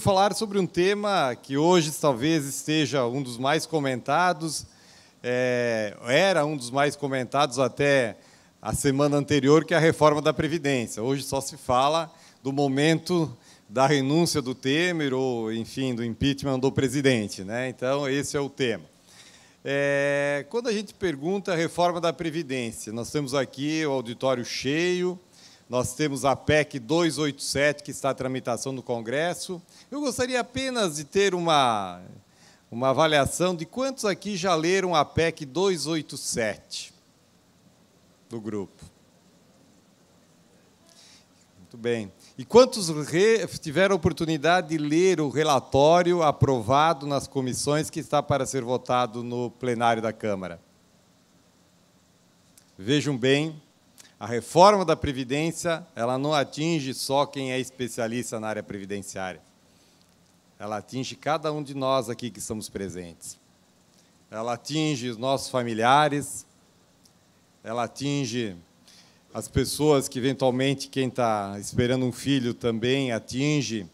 decidiu falar sobre um tema que hoje talvez esteja um dos mais comentados, é, era um dos mais comentados até a semana anterior, que é a reforma da Previdência. Hoje só se fala do momento da renúncia do Temer ou, enfim, do impeachment do presidente. Né? Então, esse é o tema. É, quando a gente pergunta a reforma da Previdência, nós temos aqui o auditório cheio, nós temos a PEC 287, que está em tramitação no Congresso. Eu gostaria apenas de ter uma, uma avaliação de quantos aqui já leram a PEC 287 do grupo. Muito bem. E quantos tiveram a oportunidade de ler o relatório aprovado nas comissões que está para ser votado no plenário da Câmara? Vejam bem, a reforma da previdência, ela não atinge só quem é especialista na área previdenciária. Ela atinge cada um de nós aqui que estamos presentes. Ela atinge os nossos familiares, ela atinge as pessoas que eventualmente quem está esperando um filho também atinge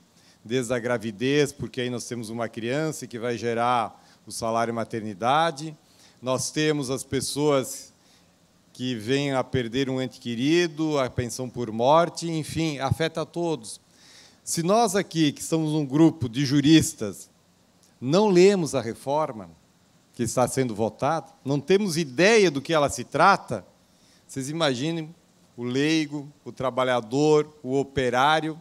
desde a gravidez, porque aí nós temos uma criança que vai gerar o salário maternidade. Nós temos as pessoas que vem a perder um ente querido, a pensão por morte, enfim, afeta a todos. Se nós aqui, que somos um grupo de juristas, não lemos a reforma que está sendo votada, não temos ideia do que ela se trata, vocês imaginem o leigo, o trabalhador, o operário,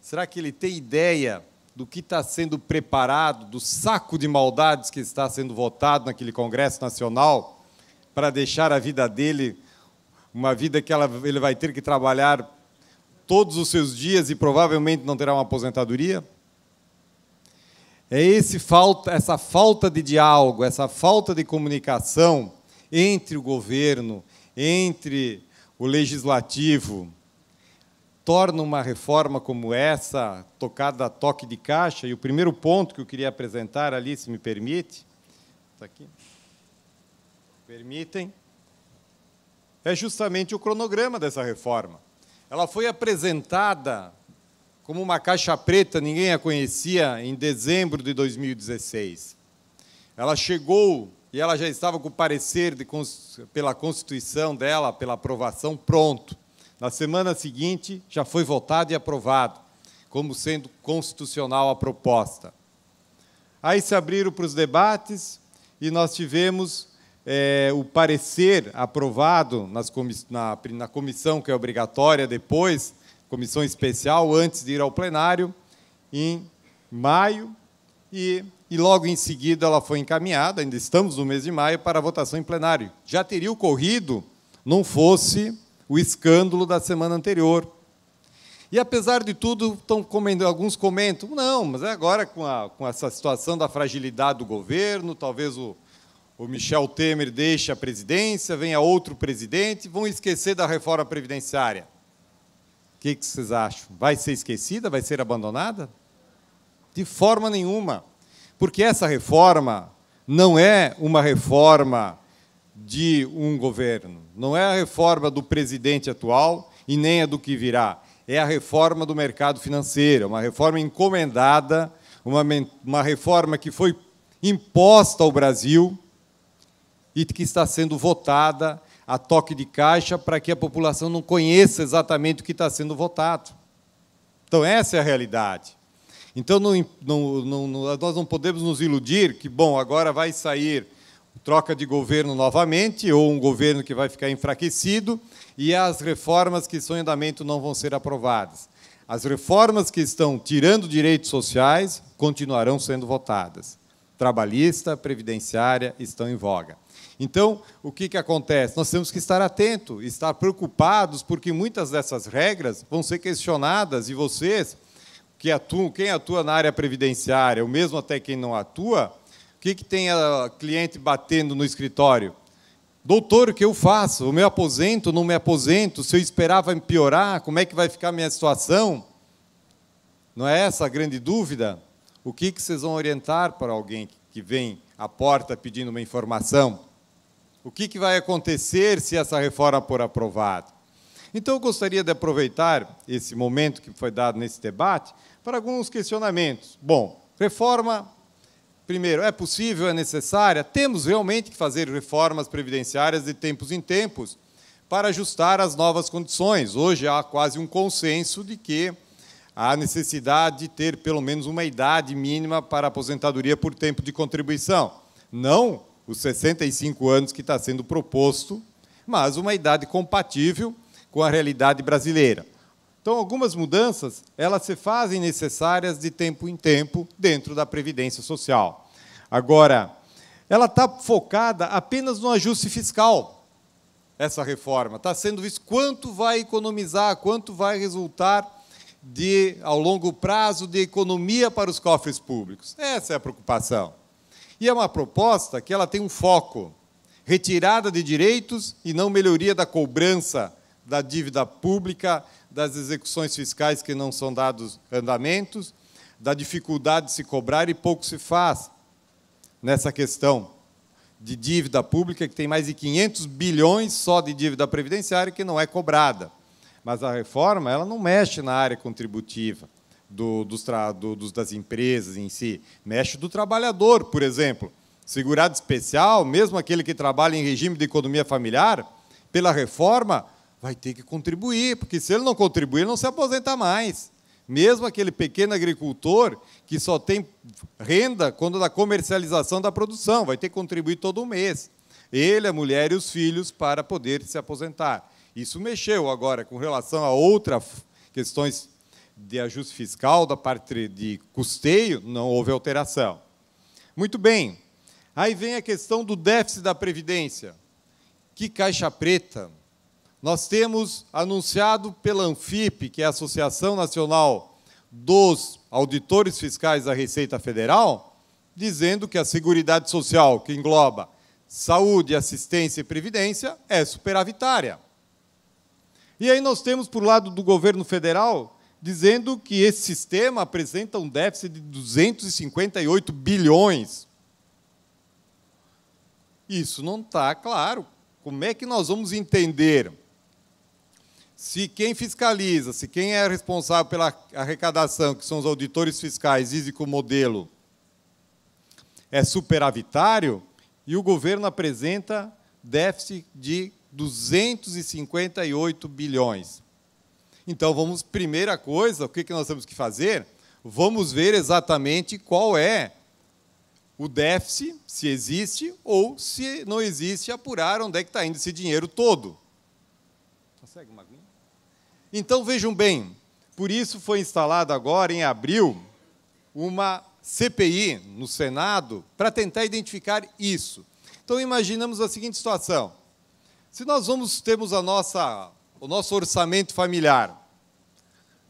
será que ele tem ideia do que está sendo preparado, do saco de maldades que está sendo votado naquele Congresso Nacional? para deixar a vida dele, uma vida que ela, ele vai ter que trabalhar todos os seus dias e provavelmente não terá uma aposentadoria? É esse falta, essa falta de diálogo, essa falta de comunicação entre o governo, entre o legislativo, torna uma reforma como essa tocada a toque de caixa. E o primeiro ponto que eu queria apresentar ali, se me permite, está aqui permitem, é justamente o cronograma dessa reforma. Ela foi apresentada como uma caixa preta, ninguém a conhecia, em dezembro de 2016. Ela chegou e ela já estava com o parecer de, pela Constituição dela, pela aprovação, pronto. Na semana seguinte, já foi votado e aprovado, como sendo constitucional a proposta. Aí se abriram para os debates e nós tivemos é, o parecer aprovado nas comiss na, na comissão, que é obrigatória depois, comissão especial, antes de ir ao plenário, em maio, e, e logo em seguida ela foi encaminhada, ainda estamos no mês de maio, para a votação em plenário. Já teria ocorrido, não fosse o escândalo da semana anterior. E, apesar de tudo, estão comendo, alguns comentam, não, mas é agora com, a, com essa situação da fragilidade do governo, talvez o, o Michel Temer deixa a presidência, venha outro presidente, vão esquecer da reforma previdenciária. O que, que vocês acham? Vai ser esquecida? Vai ser abandonada? De forma nenhuma. Porque essa reforma não é uma reforma de um governo, não é a reforma do presidente atual e nem a do que virá. É a reforma do mercado financeiro, é uma reforma encomendada, uma, uma reforma que foi imposta ao Brasil e que está sendo votada a toque de caixa para que a população não conheça exatamente o que está sendo votado. Então, essa é a realidade. Então, não, não, não, nós não podemos nos iludir que, bom, agora vai sair troca de governo novamente, ou um governo que vai ficar enfraquecido, e as reformas que são em andamento não vão ser aprovadas. As reformas que estão tirando direitos sociais continuarão sendo votadas trabalhista, previdenciária estão em voga. Então, o que, que acontece? Nós temos que estar atentos, estar preocupados, porque muitas dessas regras vão ser questionadas e vocês, que atuam, quem atua na área previdenciária, ou mesmo até quem não atua, o que, que tem a cliente batendo no escritório? Doutor, o que eu faço? O meu aposento, não me aposento? Se eu esperar, vai me piorar? Como é que vai ficar a minha situação? Não é essa a grande dúvida? O que, que vocês vão orientar para alguém que vem à porta pedindo uma informação? O que, que vai acontecer se essa reforma for aprovada? Então, eu gostaria de aproveitar esse momento que foi dado nesse debate para alguns questionamentos. Bom, reforma, primeiro, é possível, é necessária? Temos realmente que fazer reformas previdenciárias de tempos em tempos para ajustar as novas condições. Hoje há quase um consenso de que a necessidade de ter pelo menos uma idade mínima para aposentadoria por tempo de contribuição. Não os 65 anos que está sendo proposto, mas uma idade compatível com a realidade brasileira. Então, algumas mudanças elas se fazem necessárias de tempo em tempo dentro da previdência social. Agora, ela está focada apenas no ajuste fiscal. Essa reforma está sendo visto quanto vai economizar, quanto vai resultar de ao longo prazo de economia para os cofres públicos. Essa é a preocupação. E é uma proposta que ela tem um foco: retirada de direitos e não melhoria da cobrança da dívida pública, das execuções fiscais que não são dados andamentos, da dificuldade de se cobrar e pouco se faz nessa questão de dívida pública que tem mais de 500 bilhões só de dívida previdenciária que não é cobrada. Mas a reforma ela não mexe na área contributiva do, dos, do, das empresas em si, mexe do trabalhador, por exemplo. Segurado especial, mesmo aquele que trabalha em regime de economia familiar, pela reforma vai ter que contribuir, porque se ele não contribuir, ele não se aposenta mais. Mesmo aquele pequeno agricultor que só tem renda quando da comercialização da produção, vai ter que contribuir todo mês. Ele, a mulher e os filhos para poder se aposentar. Isso mexeu agora com relação a outras questões de ajuste fiscal, da parte de custeio, não houve alteração. Muito bem. Aí vem a questão do déficit da Previdência. Que caixa preta! Nós temos anunciado pela ANFIP, que é a Associação Nacional dos Auditores Fiscais da Receita Federal, dizendo que a Seguridade Social, que engloba saúde, assistência e previdência, é superavitária. E aí nós temos, por lado do governo federal, dizendo que esse sistema apresenta um déficit de 258 bilhões. Isso não está claro. Como é que nós vamos entender se quem fiscaliza, se quem é responsável pela arrecadação, que são os auditores fiscais, dizem que o modelo é superavitário, e o governo apresenta déficit de 258 bilhões. Então, vamos, primeira coisa, o que, que nós temos que fazer? Vamos ver exatamente qual é o déficit, se existe, ou se não existe, apurar onde é que está indo esse dinheiro todo. Consegue uma aguinha? Então, vejam bem, por isso foi instalada agora, em abril, uma CPI no Senado para tentar identificar isso. Então, imaginamos a seguinte situação se nós vamos temos a nossa o nosso orçamento familiar,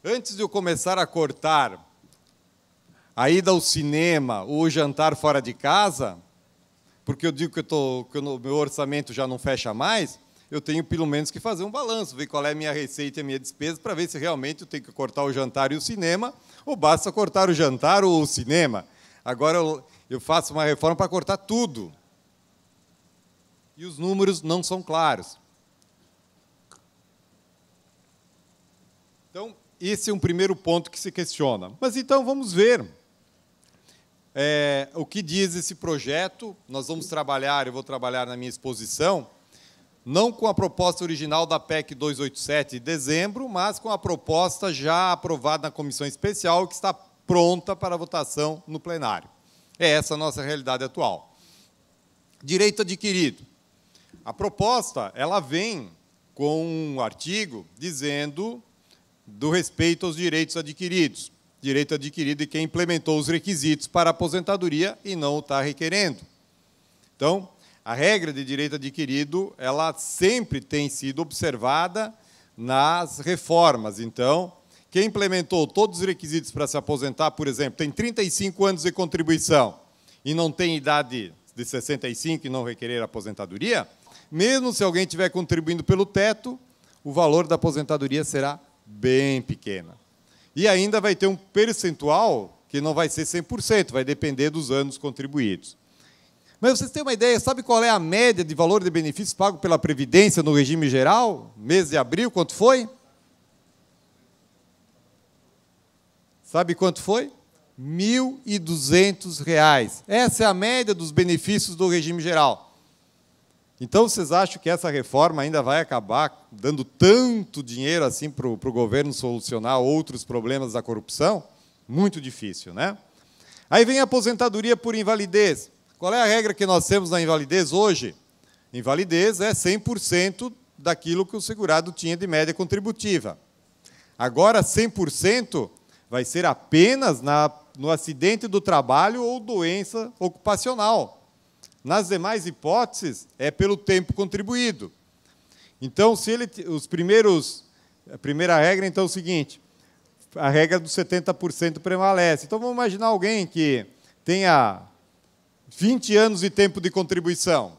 antes de eu começar a cortar a ida ao cinema ou o jantar fora de casa, porque eu digo que, eu tô, que o meu orçamento já não fecha mais, eu tenho pelo menos que fazer um balanço, ver qual é a minha receita e a minha despesa, para ver se realmente eu tenho que cortar o jantar e o cinema, ou basta cortar o jantar ou o cinema. Agora eu, eu faço uma reforma para cortar tudo e os números não são claros. Então, esse é um primeiro ponto que se questiona. Mas então vamos ver é, o que diz esse projeto. Nós vamos trabalhar, eu vou trabalhar na minha exposição, não com a proposta original da PEC 287 de dezembro, mas com a proposta já aprovada na comissão especial, que está pronta para votação no plenário. É essa a nossa realidade atual. Direito adquirido. A proposta, ela vem com um artigo dizendo do respeito aos direitos adquiridos. Direito adquirido de quem implementou os requisitos para a aposentadoria e não o está requerendo. Então, a regra de direito adquirido, ela sempre tem sido observada nas reformas. Então, quem implementou todos os requisitos para se aposentar, por exemplo, tem 35 anos de contribuição e não tem idade de 65 e não requerer aposentadoria, mesmo se alguém estiver contribuindo pelo teto, o valor da aposentadoria será bem pequena. E ainda vai ter um percentual que não vai ser 100%, vai depender dos anos contribuídos. Mas vocês têm uma ideia, sabe qual é a média de valor de benefícios pago pela Previdência no regime geral? Mês de abril, quanto foi? Sabe quanto foi? R$ 1.200. Essa é a média dos benefícios do regime geral. Então, vocês acham que essa reforma ainda vai acabar dando tanto dinheiro assim para o governo solucionar outros problemas da corrupção? Muito difícil, né? Aí vem a aposentadoria por invalidez. Qual é a regra que nós temos na invalidez hoje? Invalidez é 100% daquilo que o segurado tinha de média contributiva. Agora, 100% vai ser apenas na, no acidente do trabalho ou doença ocupacional. Nas demais hipóteses, é pelo tempo contribuído. Então, se ele os primeiros a primeira regra então é o seguinte, a regra dos 70% prevalece. Então vamos imaginar alguém que tenha 20 anos de tempo de contribuição,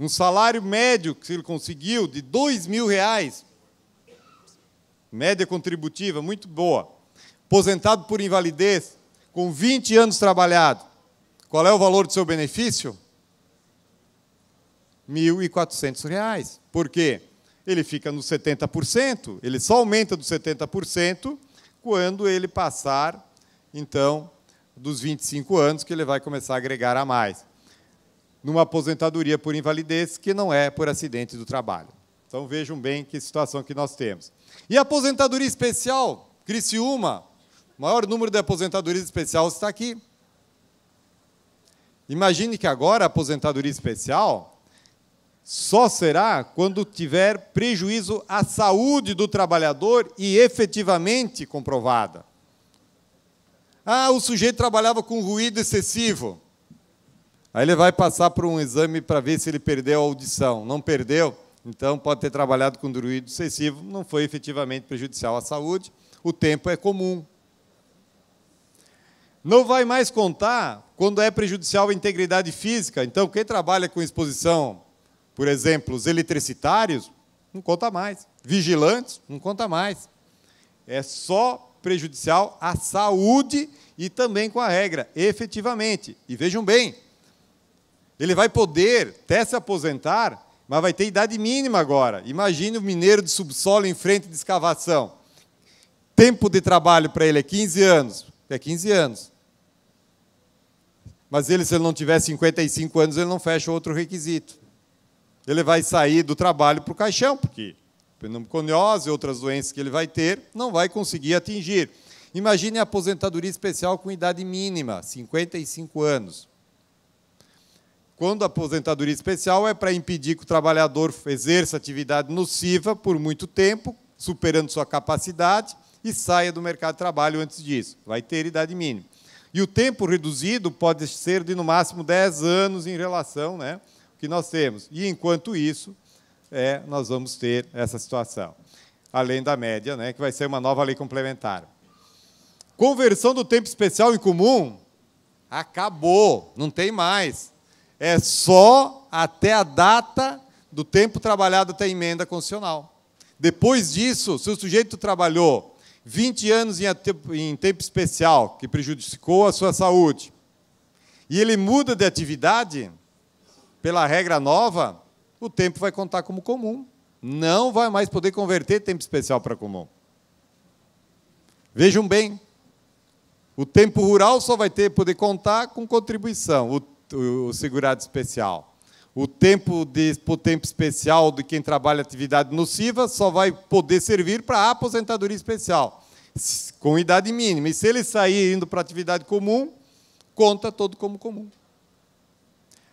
um salário médio que ele conseguiu de 2 mil reais, média contributiva muito boa, aposentado por invalidez, com 20 anos trabalhado, qual é o valor do seu benefício? R$ 1.400. Por quê? Ele fica no 70%, ele só aumenta dos 70% quando ele passar, então, dos 25 anos, que ele vai começar a agregar a mais. Numa aposentadoria por invalidez, que não é por acidente do trabalho. Então vejam bem que situação que nós temos. E a aposentadoria especial, Criciúma, o maior número de aposentadoria especial está aqui. Imagine que agora a aposentadoria especial só será quando tiver prejuízo à saúde do trabalhador e efetivamente comprovada. Ah, o sujeito trabalhava com ruído excessivo. Aí ele vai passar por um exame para ver se ele perdeu a audição. Não perdeu, então pode ter trabalhado com ruído excessivo, não foi efetivamente prejudicial à saúde. O tempo é comum. Não vai mais contar quando é prejudicial à integridade física. Então, quem trabalha com exposição por exemplo, os eletricitários, não conta mais. Vigilantes, não conta mais. É só prejudicial à saúde e também com a regra, efetivamente. E vejam bem, ele vai poder até se aposentar, mas vai ter idade mínima agora. Imagine o mineiro de subsolo em frente de escavação. Tempo de trabalho para ele é 15 anos. É 15 anos. Mas ele, se ele não tiver 55 anos, ele não fecha outro requisito ele vai sair do trabalho para o caixão, porque pneumoconiose e outras doenças que ele vai ter, não vai conseguir atingir. Imagine a aposentadoria especial com idade mínima, 55 anos. Quando a aposentadoria especial é para impedir que o trabalhador exerça atividade nociva por muito tempo, superando sua capacidade, e saia do mercado de trabalho antes disso. Vai ter idade mínima. E o tempo reduzido pode ser de, no máximo, 10 anos em relação né, que nós temos. E, enquanto isso, é, nós vamos ter essa situação. Além da média, né, que vai ser uma nova lei complementar. Conversão do tempo especial em comum? Acabou, não tem mais. É só até a data do tempo trabalhado até a emenda constitucional. Depois disso, se o sujeito trabalhou 20 anos em tempo especial, que prejudicou a sua saúde, e ele muda de atividade, pela regra nova, o tempo vai contar como comum. Não vai mais poder converter tempo especial para comum. Vejam bem, o tempo rural só vai ter poder contar com contribuição, o, o, o segurado especial. O tempo de o tempo especial de quem trabalha atividade nociva só vai poder servir para aposentadoria especial, com idade mínima. E se ele sair indo para atividade comum, conta todo como comum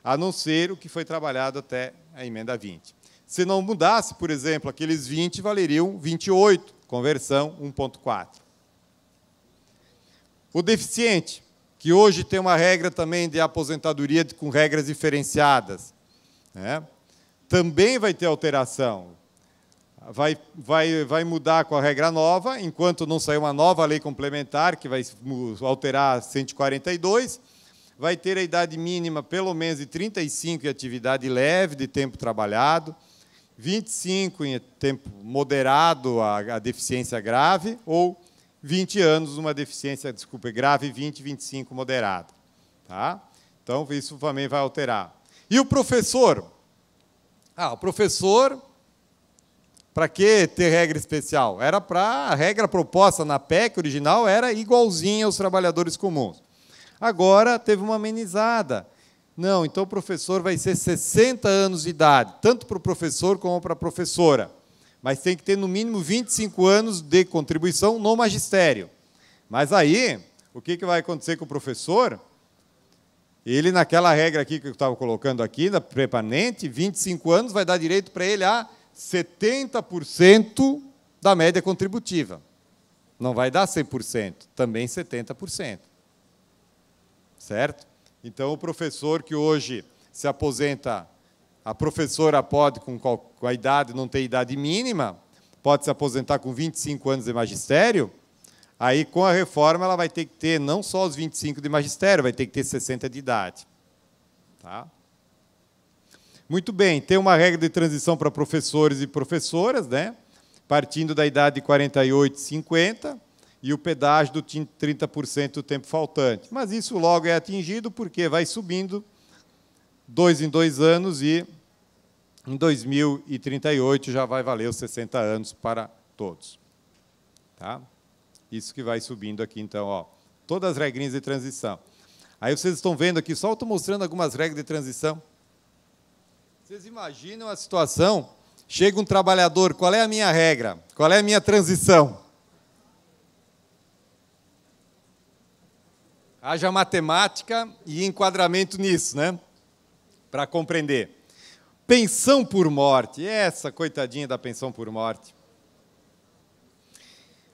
a não ser o que foi trabalhado até a emenda 20. Se não mudasse, por exemplo, aqueles 20 valeriam 28, conversão 1.4. O deficiente, que hoje tem uma regra também de aposentadoria com regras diferenciadas, né? também vai ter alteração. Vai, vai, vai mudar com a regra nova, enquanto não sair uma nova lei complementar, que vai alterar 142, vai ter a idade mínima pelo menos de 35 em atividade leve de tempo trabalhado, 25 em tempo moderado a, a deficiência grave ou 20 anos uma deficiência, desculpe, grave 20, 25 moderada, tá? Então isso também vai alterar. E o professor? Ah, o professor para que ter regra especial? Era para a regra proposta na PEC original era igualzinha aos trabalhadores comuns. Agora teve uma amenizada. Não, então o professor vai ser 60 anos de idade, tanto para o professor como para a professora. Mas tem que ter no mínimo 25 anos de contribuição no magistério. Mas aí, o que, que vai acontecer com o professor? Ele, naquela regra aqui que eu estava colocando aqui, da permanente, 25 anos, vai dar direito para ele a 70% da média contributiva. Não vai dar 100%, também 70% certo? Então, o professor que hoje se aposenta, a professora pode, com, qual, com a idade, não tem idade mínima, pode se aposentar com 25 anos de magistério, aí com a reforma ela vai ter que ter não só os 25 de magistério, vai ter que ter 60 de idade. Tá? Muito bem, tem uma regra de transição para professores e professoras, né? partindo da idade de 48 e 50, e o pedágio do 30% do tempo faltante. Mas isso logo é atingido porque vai subindo dois em dois anos e em 2038 já vai valer os 60 anos para todos. Tá? Isso que vai subindo aqui, então, ó, todas as regrinhas de transição. Aí vocês estão vendo aqui, só estou mostrando algumas regras de transição. Vocês imaginam a situação? Chega um trabalhador, qual é a minha regra? Qual é a minha transição? haja matemática e enquadramento nisso, né? Para compreender. Pensão por morte, essa coitadinha da pensão por morte.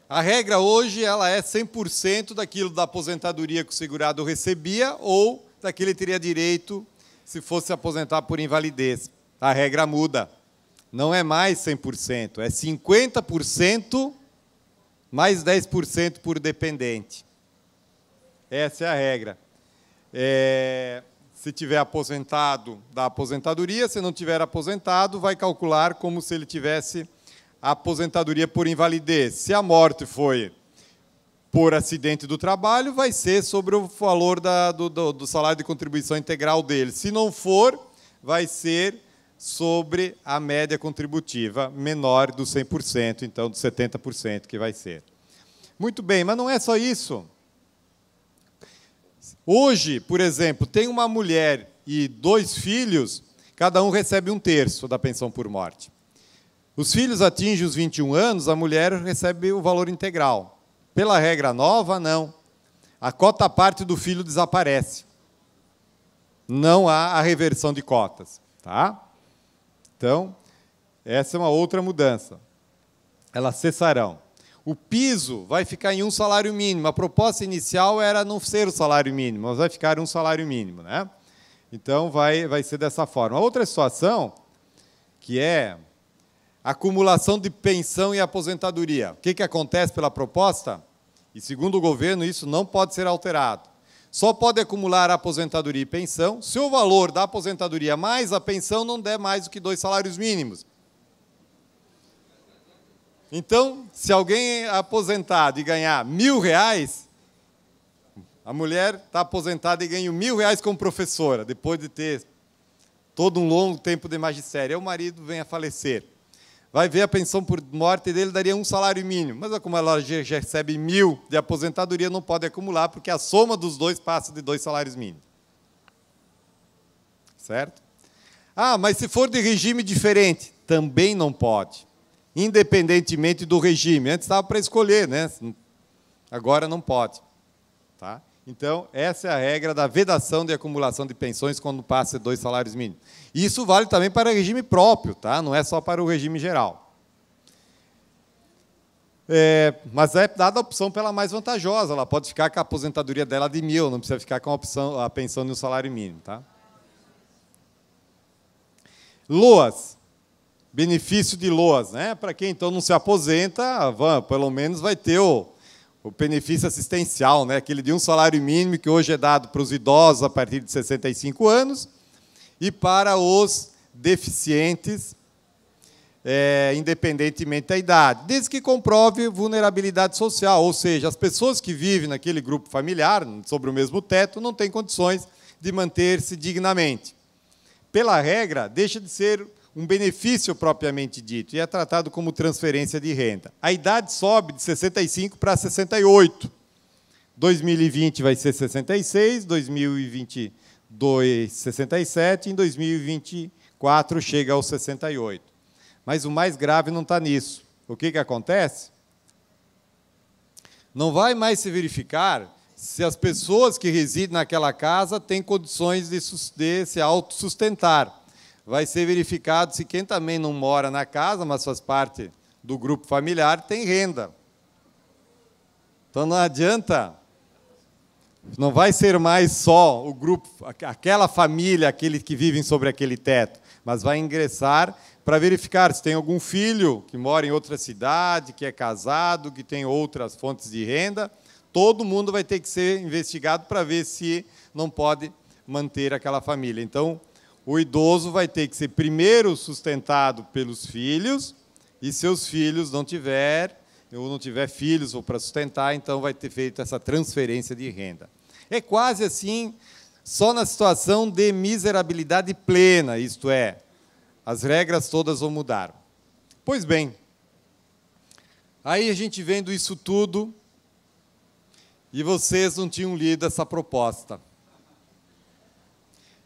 A regra hoje ela é 100% daquilo da aposentadoria que o segurado recebia ou daquilo que ele teria direito se fosse aposentar por invalidez. A regra muda. Não é mais 100%, é 50% mais 10% por dependente. Essa é a regra. É, se tiver aposentado da aposentadoria, se não tiver aposentado, vai calcular como se ele tivesse aposentadoria por invalidez. Se a morte foi por acidente do trabalho, vai ser sobre o valor da, do, do, do, salário de contribuição integral dele. Se não for, vai ser sobre a média contributiva menor do 100%, então do 70% que vai ser. Muito bem, mas não é só isso. Hoje, por exemplo, tem uma mulher e dois filhos, cada um recebe um terço da pensão por morte. Os filhos atingem os 21 anos, a mulher recebe o valor integral. Pela regra nova, não. A cota parte do filho desaparece. Não há a reversão de cotas, tá? Então, essa é uma outra mudança. Elas cessarão. O piso vai ficar em um salário mínimo. A proposta inicial era não ser o salário mínimo, mas vai ficar um salário mínimo, né? Então vai, vai ser dessa forma. Outra situação que é acumulação de pensão e aposentadoria. O que, que acontece pela proposta? E segundo o governo, isso não pode ser alterado. Só pode acumular aposentadoria e pensão se o valor da aposentadoria mais a pensão não der mais do que dois salários mínimos. Então, se alguém é aposentado e ganhar mil reais, a mulher está aposentada e ganha mil reais como professora, depois de ter todo um longo tempo de magistério. Aí o marido vem a falecer. Vai ver a pensão por morte dele daria um salário mínimo, mas como ela já recebe mil de aposentadoria, não pode acumular, porque a soma dos dois passa de dois salários mínimos. Certo? Ah, mas se for de regime diferente, também não pode independentemente do regime. Antes estava para escolher, né? Agora não pode. Tá? Então, essa é a regra da vedação de acumulação de pensões quando passa dois salários mínimos. Isso vale também para o regime próprio, tá? não é só para o regime geral. É, mas é dada a opção pela mais vantajosa, ela pode ficar com a aposentadoria dela de mil, não precisa ficar com a, opção, a pensão de um salário mínimo. Tá? Loas benefício de loas, né? Para quem então não se aposenta, van, pelo menos vai ter o, o benefício assistencial, né? Aquele de um salário mínimo que hoje é dado para os idosos a partir de 65 anos e para os deficientes, é, independentemente da idade, desde que comprove vulnerabilidade social, ou seja, as pessoas que vivem naquele grupo familiar, sobre o mesmo teto, não têm condições de manter-se dignamente. Pela regra, deixa de ser um benefício propriamente dito, e é tratado como transferência de renda. A idade sobe de 65 para 68. 2020 vai ser 66, 2022 67, em 2024 chega aos 68. Mas o mais grave não está nisso. O que, que acontece? Não vai mais se verificar se as pessoas que residem naquela casa têm condições de, de se autossustentar vai ser verificado se quem também não mora na casa, mas faz parte do grupo familiar, tem renda. Então não adianta. Não vai ser mais só o grupo, aquela família, aquele que vivem sobre aquele teto, mas vai ingressar para verificar se tem algum filho que mora em outra cidade, que é casado, que tem outras fontes de renda. Todo mundo vai ter que ser investigado para ver se não pode manter aquela família. Então, o idoso vai ter que ser primeiro sustentado pelos filhos, e se os filhos não tiver, ou não tiver filhos ou para sustentar, então vai ter feito essa transferência de renda. É quase assim, só na situação de miserabilidade plena, isto é, as regras todas vão mudar. Pois bem, aí a gente vendo isso tudo, e vocês não tinham lido essa proposta.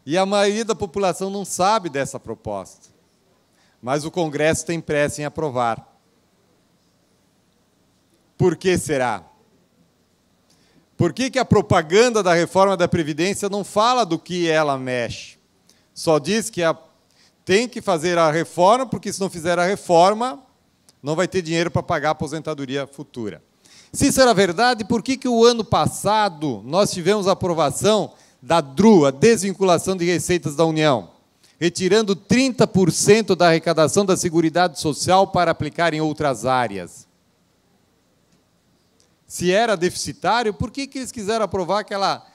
E a maioria da população não sabe dessa proposta. Mas o Congresso tem pressa em aprovar. Por que será? Por que, que a propaganda da reforma da Previdência não fala do que ela mexe? Só diz que a, tem que fazer a reforma, porque se não fizer a reforma, não vai ter dinheiro para pagar a aposentadoria futura. Se isso era verdade, por que, que o ano passado nós tivemos aprovação da DRU, a desvinculação de receitas da União, retirando 30% da arrecadação da Seguridade Social para aplicar em outras áreas. Se era deficitário, por que, que eles quiseram aprovar aquela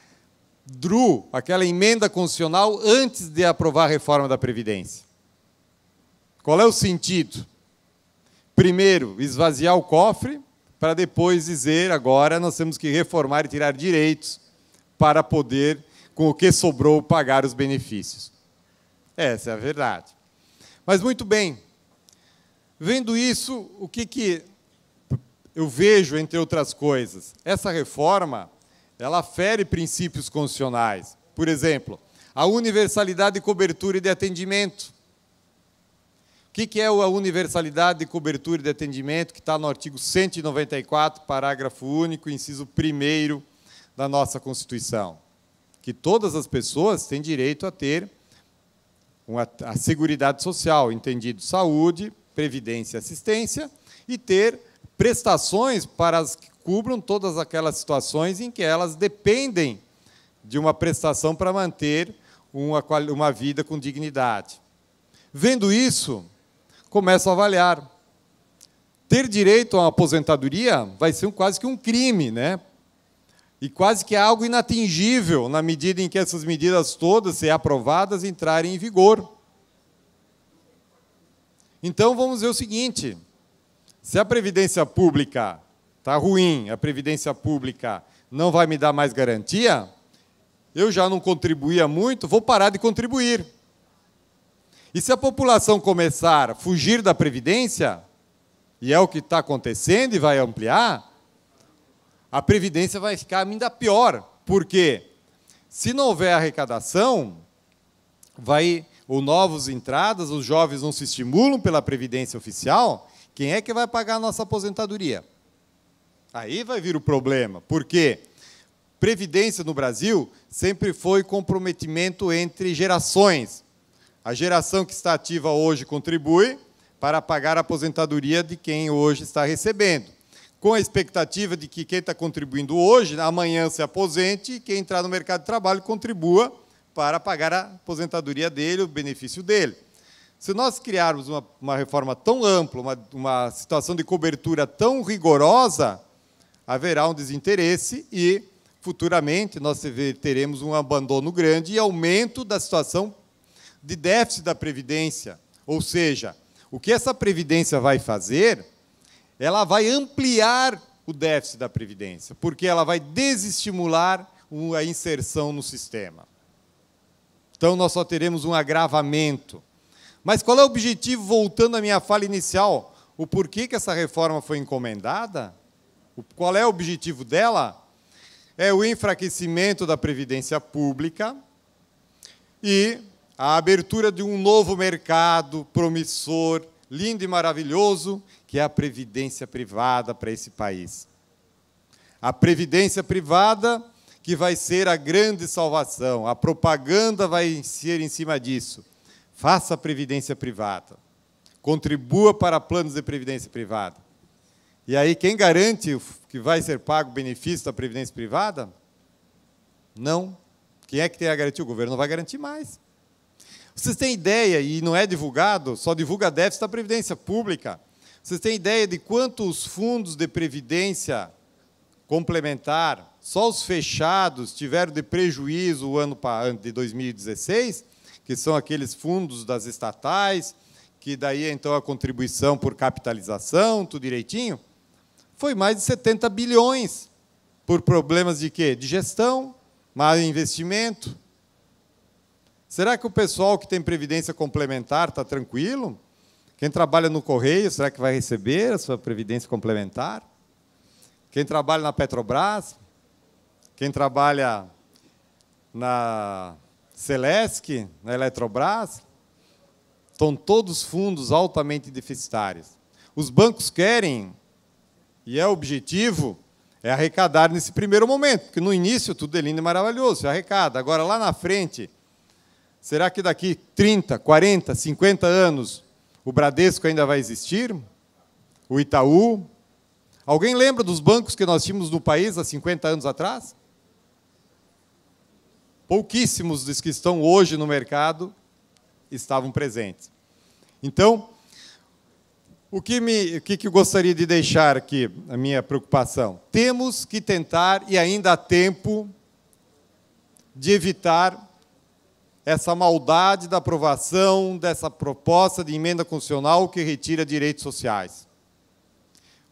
DRU, aquela emenda constitucional, antes de aprovar a reforma da Previdência? Qual é o sentido? Primeiro, esvaziar o cofre, para depois dizer agora nós temos que reformar e tirar direitos para poder com o que sobrou pagar os benefícios. Essa é a verdade. Mas muito bem, vendo isso, o que, que eu vejo, entre outras coisas? Essa reforma ela fere princípios constitucionais. Por exemplo, a universalidade de cobertura e de atendimento. O que, que é a universalidade de cobertura e de atendimento que está no artigo 194, parágrafo único, inciso 1 da nossa Constituição? que todas as pessoas têm direito a ter uma, a Seguridade Social, entendido saúde, previdência e assistência, e ter prestações para as que cubram todas aquelas situações em que elas dependem de uma prestação para manter uma, uma vida com dignidade. Vendo isso, começo a avaliar. Ter direito a uma aposentadoria vai ser um, quase que um crime, né? E quase que é algo inatingível na medida em que essas medidas todas, se aprovadas, entrarem em vigor. Então vamos ver o seguinte: se a previdência pública está ruim, a previdência pública não vai me dar mais garantia, eu já não contribuía muito, vou parar de contribuir. E se a população começar a fugir da previdência, e é o que está acontecendo e vai ampliar, a Previdência vai ficar ainda pior, porque se não houver arrecadação, vai ou novos entradas, os jovens não se estimulam pela Previdência Oficial, quem é que vai pagar a nossa aposentadoria? Aí vai vir o problema, porque Previdência no Brasil sempre foi comprometimento entre gerações. A geração que está ativa hoje contribui para pagar a aposentadoria de quem hoje está recebendo com a expectativa de que quem está contribuindo hoje, amanhã se aposente, e quem entrar no mercado de trabalho contribua para pagar a aposentadoria dele, o benefício dele. Se nós criarmos uma, uma reforma tão ampla, uma, uma situação de cobertura tão rigorosa, haverá um desinteresse e, futuramente, nós teremos um abandono grande e aumento da situação de déficit da Previdência. Ou seja, o que essa Previdência vai fazer ela vai ampliar o déficit da Previdência, porque ela vai desestimular a inserção no sistema. Então, nós só teremos um agravamento. Mas qual é o objetivo, voltando à minha fala inicial, o porquê que essa reforma foi encomendada? Qual é o objetivo dela? É o enfraquecimento da Previdência Pública e a abertura de um novo mercado promissor, lindo e maravilhoso, que é a previdência privada para esse país. A previdência privada que vai ser a grande salvação, a propaganda vai ser em cima disso. Faça a previdência privada, contribua para planos de previdência privada. E aí, quem garante que vai ser pago o benefício da previdência privada? Não. Quem é que tem a garantia? O governo não vai garantir mais. Vocês têm ideia, e não é divulgado, só divulga déficit da previdência pública. Vocês têm ideia de quantos fundos de previdência complementar, só os fechados, tiveram de prejuízo o ano de 2016, que são aqueles fundos das estatais, que daí então a contribuição por capitalização, tudo direitinho? Foi mais de 70 bilhões. Por problemas de quê? De gestão, mal investimento. Será que o pessoal que tem previdência complementar está tranquilo? Quem trabalha no correio, será que vai receber a sua previdência complementar? Quem trabalha na Petrobras? Quem trabalha na Celesc, na Eletrobras? Estão todos fundos altamente deficitários. Os bancos querem, e é objetivo, é arrecadar nesse primeiro momento, porque no início tudo é lindo e maravilhoso, você arrecada. Agora, lá na frente, será que daqui 30, 40, 50 anos o Bradesco ainda vai existir? O Itaú? Alguém lembra dos bancos que nós tínhamos no país há 50 anos atrás? Pouquíssimos dos que estão hoje no mercado estavam presentes. Então, o que, me, o que, eu gostaria de deixar aqui, a minha preocupação? Temos que tentar, e ainda há tempo, de evitar essa maldade da aprovação dessa proposta de emenda constitucional que retira direitos sociais.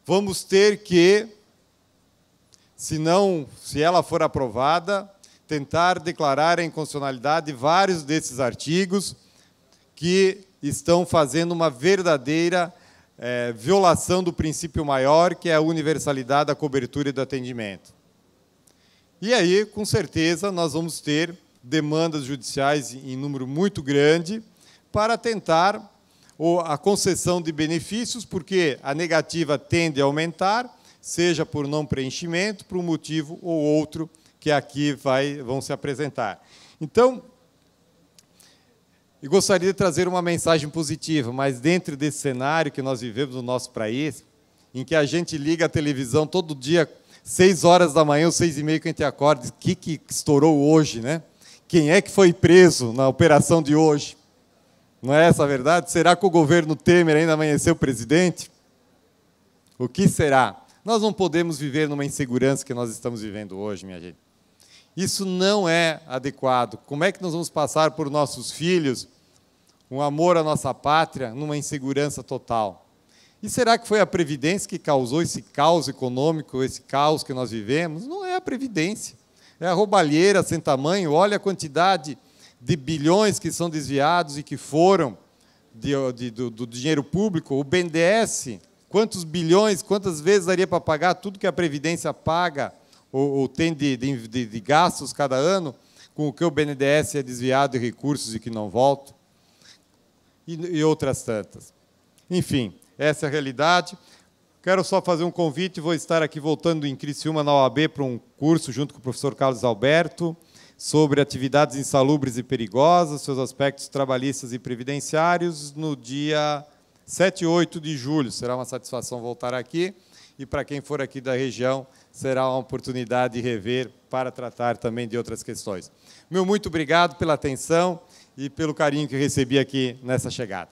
Vamos ter que, se não, se ela for aprovada, tentar declarar a inconstitucionalidade vários desses artigos que estão fazendo uma verdadeira é, violação do princípio maior, que é a universalidade da cobertura e do atendimento. E aí, com certeza, nós vamos ter demandas judiciais em número muito grande para tentar ou a concessão de benefícios, porque a negativa tende a aumentar, seja por não preenchimento, por um motivo ou outro que aqui vai, vão se apresentar. Então, eu gostaria de trazer uma mensagem positiva, mas dentro desse cenário que nós vivemos no nosso país, em que a gente liga a televisão todo dia, seis horas da manhã ou seis e meia que a gente acorda, o que, que estourou hoje, né? Quem é que foi preso na operação de hoje? Não é essa a verdade? Será que o governo Temer ainda amanheceu presidente? O que será? Nós não podemos viver numa insegurança que nós estamos vivendo hoje, minha gente. Isso não é adequado. Como é que nós vamos passar por nossos filhos um amor à nossa pátria numa insegurança total? E será que foi a Previdência que causou esse caos econômico, esse caos que nós vivemos? Não é a Previdência. É a roubalheira sem tamanho. Olha a quantidade de bilhões que são desviados e que foram de, de, do, do, dinheiro público. O BNDES, quantos bilhões, quantas vezes daria para pagar tudo que a Previdência paga ou, ou tem de, de gastos cada ano, com o que o BNDES é desviado de recursos e que não volta, e, e outras tantas. Enfim, essa é a realidade. Quero só fazer um convite, vou estar aqui voltando em Criciúma, na OAB, para um curso junto com o professor Carlos Alberto sobre atividades insalubres e perigosas, seus aspectos trabalhistas e previdenciários, no dia 7 e 8 de julho. Será uma satisfação voltar aqui. E para quem for aqui da região, será uma oportunidade de rever para tratar também de outras questões. Meu muito obrigado pela atenção e pelo carinho que recebi aqui nessa chegada.